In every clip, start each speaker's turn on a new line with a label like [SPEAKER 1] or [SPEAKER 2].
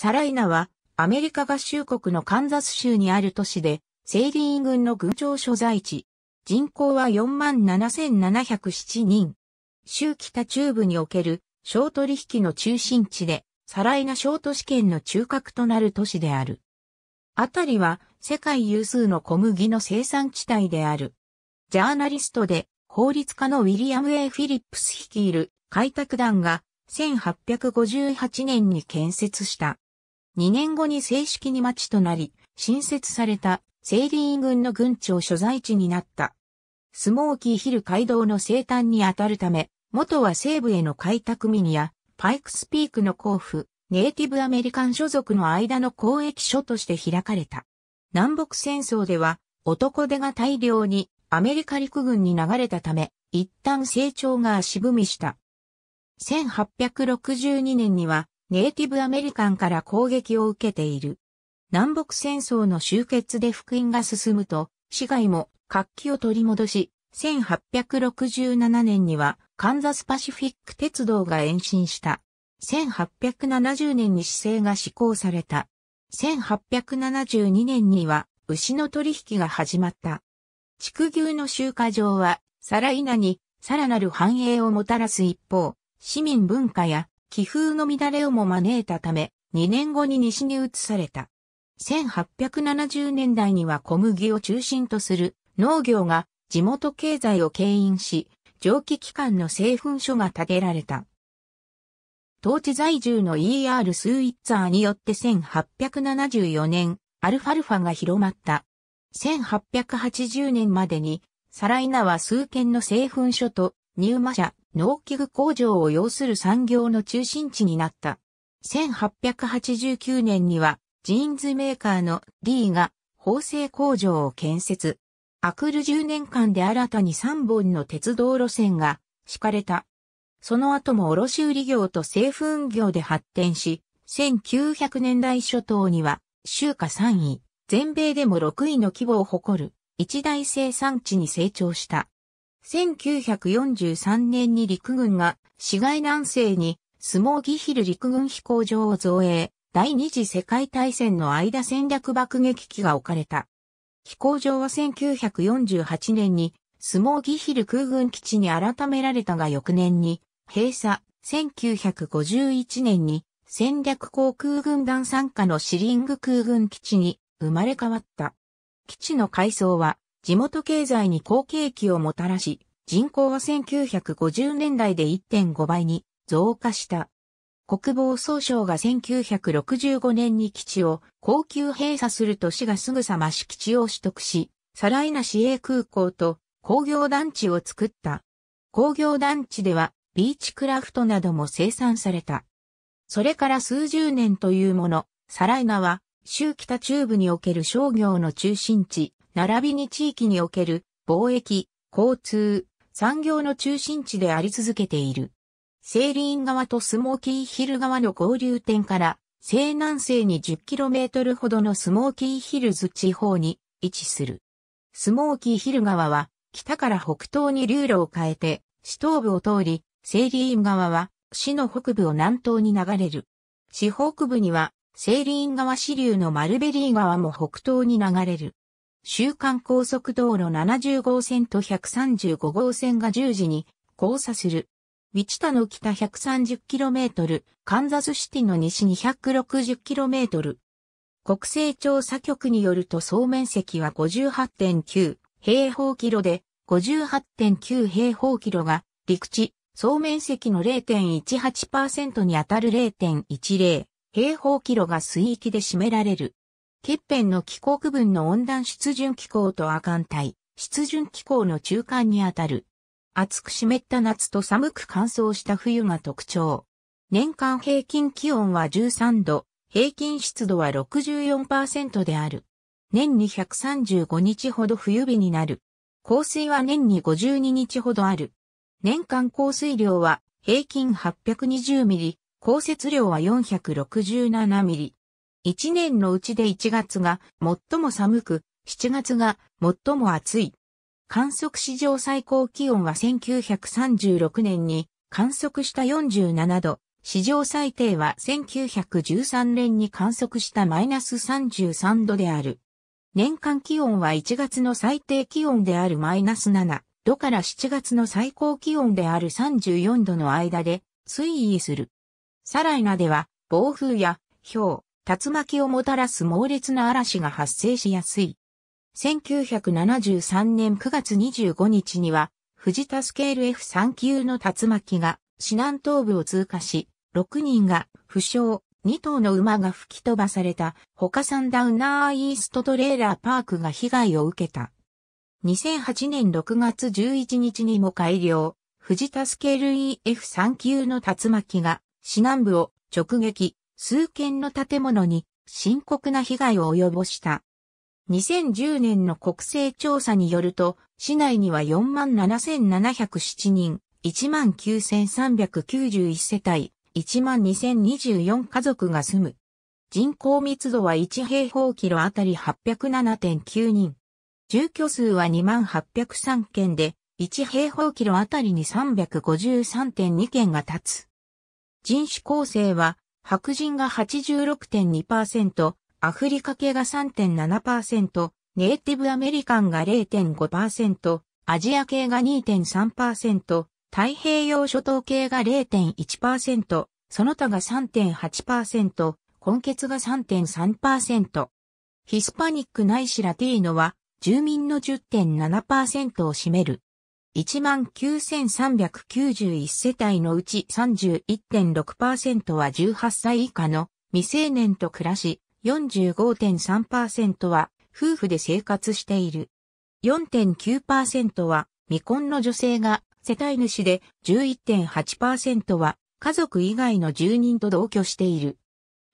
[SPEAKER 1] サライナはアメリカ合衆国のカンザス州にある都市で、セイリーン軍の軍庁所在地。人口は47,707人。州北中部における小取引の中心地で、サライナ小都市圏の中核となる都市である。あたりは世界有数の小麦の生産地帯である。ジャーナリストで法律家のウィリアム・ A・ フィリップス率いる開拓団が1858年に建設した2年後に正式に町となり、新設されたセーリー軍の軍庁所在地になった。スモーキーヒル街道の生誕にあたるため、元は西部への開拓ミニや、パイクスピークの交付、ネイティブアメリカン所属の間の交易所として開かれた。南北戦争では、男手が大量にアメリカ陸軍に流れたため、一旦成長が足踏みした。1862年にはネイティブアメリカンから攻撃を受けている。南北戦争の終結で福音が進むと、市街も活気を取り戻し、1867年にはカンザスパシフィック鉄道が延伸した。1870年に市政が施行された。1872年には牛の取引が始まった。畜牛の集荷場は、サライナにさらなる繁栄をもたらす一方、市民文化や気風の乱れをも招いたため、2年後に西に移された。1870年代には小麦を中心とする農業が地元経済を牽引し、蒸気機関の製粉所が建てられた。当地在住の E.R. スーイッツァーによって1874年、アルファルファが広まった。1880年までに、サライナは数件の製粉所と、入馬社、農機具工場を要する産業の中心地になった。1889年には、ジーンズメーカーの D が縫製工場を建設。アクル10年間で新たに3本の鉄道路線が敷かれた。その後も卸売業と製粉業で発展し、1900年代初頭には、州下3位、全米でも6位の規模を誇る、一大生産地に成長した。1943年に陸軍が市街南西にスモーギヒル陸軍飛行場を造営、第二次世界大戦の間戦略爆撃機が置かれた。飛行場は1948年にスモーギヒル空軍基地に改められたが翌年に閉鎖、1951年に戦略航空軍団参加のシリング空軍基地に生まれ変わった。基地の改装は地元経済に好景気をもたらし、人口は1950年代で1.5倍に増加した。国防総省が1965年に基地を高級閉鎖すると市がすぐさま敷地を取得し、サライナ市営空港と工業団地を作った。工業団地ではビーチクラフトなども生産された。それから数十年というもの、サライナは州北中部における商業の中心地、並びに地域における貿易、交通、産業の中心地であり続けている。セーリーン川とスモーキーヒル川の合流点から西南西に 10km ほどのスモーキーヒルズ地方に位置する。スモーキーヒル川は北から北東に流路を変えて、市東部を通り、セーリーン川は市の北部を南東に流れる。市北部にはセーリーン川支流のマルベリー川も北東に流れる。週間高速道路70号線と135号線が10時に交差する。ウィチタの北 130km、カンザスシティの西 260km。国勢調査局によると総面積は58.9平方キロで、58.9平方キロが陸地、総面積の0.18%にあたる0.10平方キロが水域で占められる。欠片の気候区分の温暖湿潤気候と亜寒帯、湿潤気候の中間にあたる。暑く湿った夏と寒く乾燥した冬が特徴。年間平均気温は13度、平均湿度は64%である。年に135日ほど冬日になる。降水は年に52日ほどある。年間降水量は平均820ミリ、降雪量は467ミリ。1年のうちで1月が最も寒く、7月が最も暑い。観測史上最高気温は1936年に観測した47度、史上最低は1913年に観測したマイナス33度である。年間気温は1月の最低気温であるマイナス7度から7月の最高気温である34度の間で推移する。サライナでは暴風や氷、竜巻をもたらす猛烈な嵐が発生しやすい。1973年9月25日には、藤田スケール F3 級の竜巻が、市南東部を通過し、6人が負傷、2頭の馬が吹き飛ばされた、他サンダウナーイーストトレーラーパークが被害を受けた。2008年6月11日にも改良、藤田スケール EF3 級の竜巻が、市南部を直撃、数件の建物に深刻な被害を及ぼした。2010年の国勢調査によると、市内には47,707人、19,391世帯、12,024家族が住む。人口密度は1平方キロあたり807.9人。住居数は2803件で、1平方キロあたりに353.2件が立つ。人種構成は白人が86.2%、アフリカ系が3.7%、ネイティブアメリカンが0.5%、アジア系が2.3%、太平洋諸島系が0.1%、その他が3.8%、根血が3.3%。ヒスパニックないしラティーノは住民の10.7%を占める。19,391世帯のうち31.6%は18歳以下の未成年と暮らし、45.3%は夫婦で生活している。4.9%は未婚の女性が世帯主で11.8%は家族以外の住人と同居している。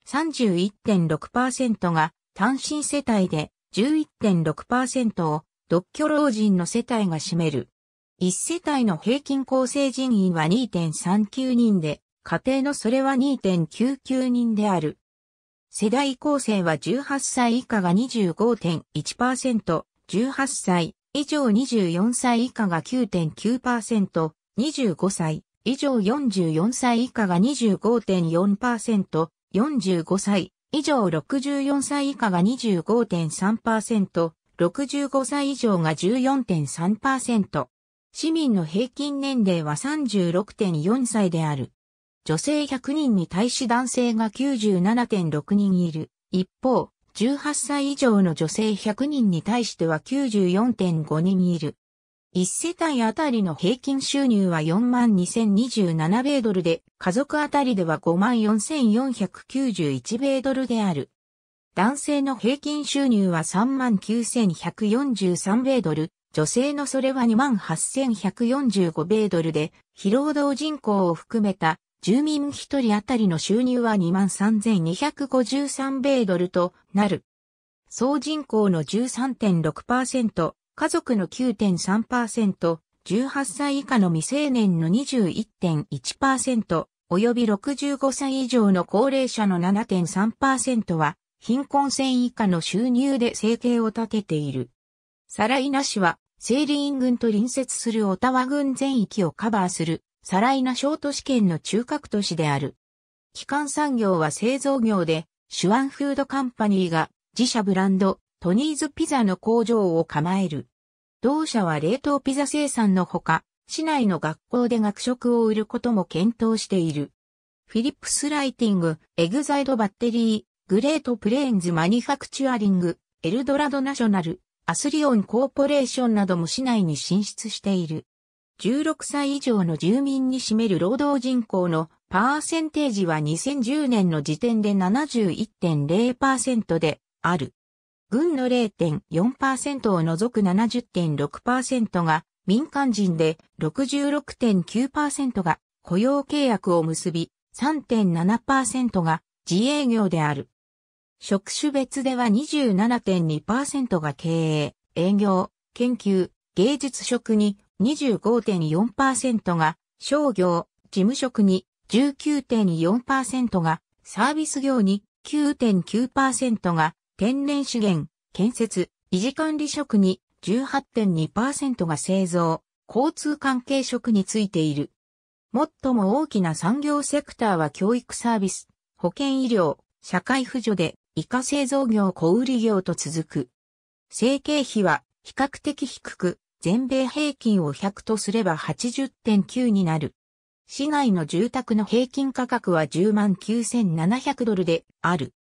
[SPEAKER 1] 31.6%が単身世帯で11.6%を独居老人の世帯が占める。一世帯の平均構成人員は2.39人で、家庭のそれは2.99人である。世代構成は18歳以下が25.1%、18歳以上24歳以下が9.9%、25歳以上44歳以下が25.4%、45歳以上64歳以下が25.3%、65歳以上が14.3%。市民の平均年齢は36.4歳である。女性100人に対し男性が97.6人いる。一方、18歳以上の女性100人に対しては94.5人いる。1世帯あたりの平均収入は42,027米ドルで、家族あたりでは54,491米ドルである。男性の平均収入は39,143米ドル、女性のそれは28,145米ドルで、非労働人口を含めた住民1人当たりの収入は23,253米ドルとなる。総人口の13.6%、家族の9.3%、18歳以下の未成年の21.1%、及び65歳以上の高齢者の7.3%は、貧困線以下の収入で生計を立てている。サライナ氏は、セーリン軍と隣接するオタワ郡全域をカバーする、サライナ小都市圏の中核都市である。基幹産業は製造業で、シュワンフードカンパニーが自社ブランド、トニーズピザの工場を構える。同社は冷凍ピザ生産のほか、市内の学校で学食を売ることも検討している。フィリップスライティング、エグザイドバッテリー、グレートプレーンズマニファクチュアリング、エルドラドナショナル、アスリオンコーポレーションなども市内に進出している。16歳以上の住民に占める労働人口のパーセンテージは2010年の時点で71.0%である。軍の0.4%を除く70.6%が民間人で66.9%が雇用契約を結び3.7%が自営業である。職種別では27.2%が経営、営業、研究、芸術職に25.4%が商業、事務職に19.4%がサービス業に9.9%が天然資源、建設、維持管理職に18.2%が製造、交通関係職についている。最も大きな産業セクターは教育サービス、保健医療、社会扶助で以下製造業小売業と続く。生計費は比較的低く、全米平均を100とすれば80.9になる。市内の住宅の平均価格は10万9700ドルである。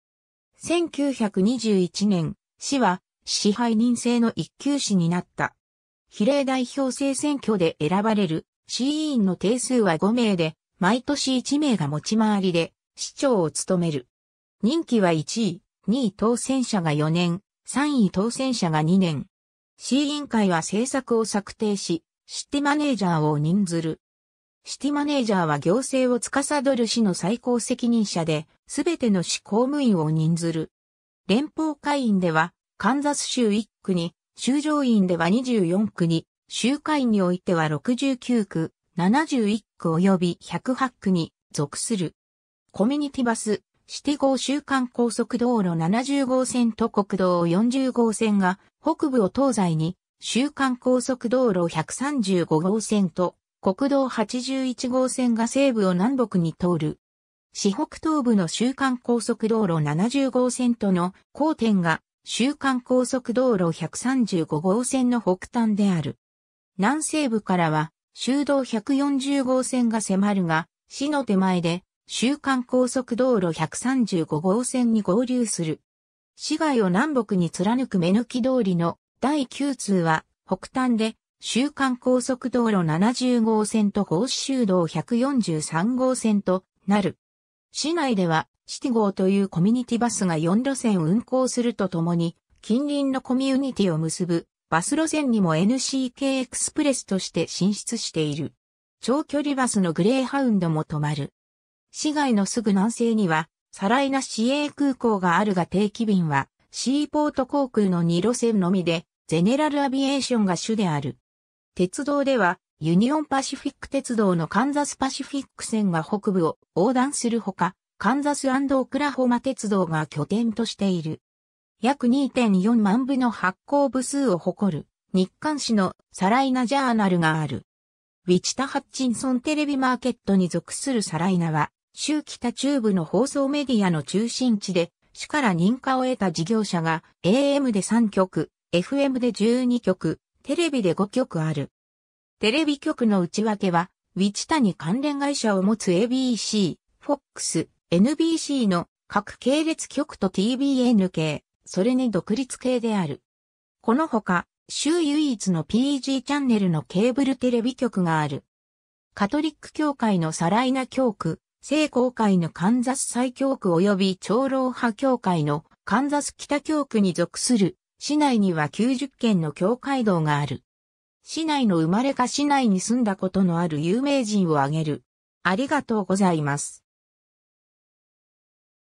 [SPEAKER 1] 1921年、市は支配人制の一級市になった。比例代表制選挙で選ばれる市委員の定数は5名で、毎年1名が持ち回りで市長を務める。任期は1位、2位当選者が4年、3位当選者が2年。市委員会は政策を策定し、シティマネージャーを任ずる。シティマネージャーは行政を司る市の最高責任者で、すべての市公務員を任ずる。連邦会員では、カンザス州1区に、州上院では24区に、州会員においては69区、71区及び108区に属する。コミュニティバス、指定号週間高速道路70号線と国道40号線が北部を東西に週間高速道路135号線と国道81号線が西部を南北に通る。市北東部の週間高速道路70号線との交点が週間高速道路135号線の北端である。南西部からは、州道140号線が迫るが、市の手前で、週間高速道路135号線に合流する。市街を南北に貫く目抜き通りの第9通は北端で週間高速道路70号線と甲州道143号線となる。市内ではシティ号というコミュニティバスが4路線運行するとともに近隣のコミュニティを結ぶバス路線にも NCK エクスプレスとして進出している。長距離バスのグレーハウンドも止まる。市街のすぐ南西には、サライナ市営空港があるが定期便は、シーポート航空の2路線のみで、ゼネラルアビエーションが主である。鉄道では、ユニオンパシフィック鉄道のカンザスパシフィック線が北部を横断するほか、カンザスオクラホマ鉄道が拠点としている。約2.4万部の発行部数を誇る日刊誌のサライナジャーナルがある。ウィチタ・ハッチンソンテレビマーケットに属するサライナは州北中部の放送メディアの中心地で、市から認可を得た事業者が AM で3局、FM で12局、テレビで5局ある。テレビ局の内訳は、ウィチタに関連会社を持つ ABC、FOX、NBC の各系列局と TBN 系、それに独立系である。このほか、州唯一の PG チャンネルのケーブルテレビ局がある。カトリック教会のサライナ教区、聖公会のカンザス最教区及び長老派教会のカンザス北教区に属する市内には90件の教会堂がある。市内の生まれか市内に住んだことのある有名人を挙げる。ありがとうございます。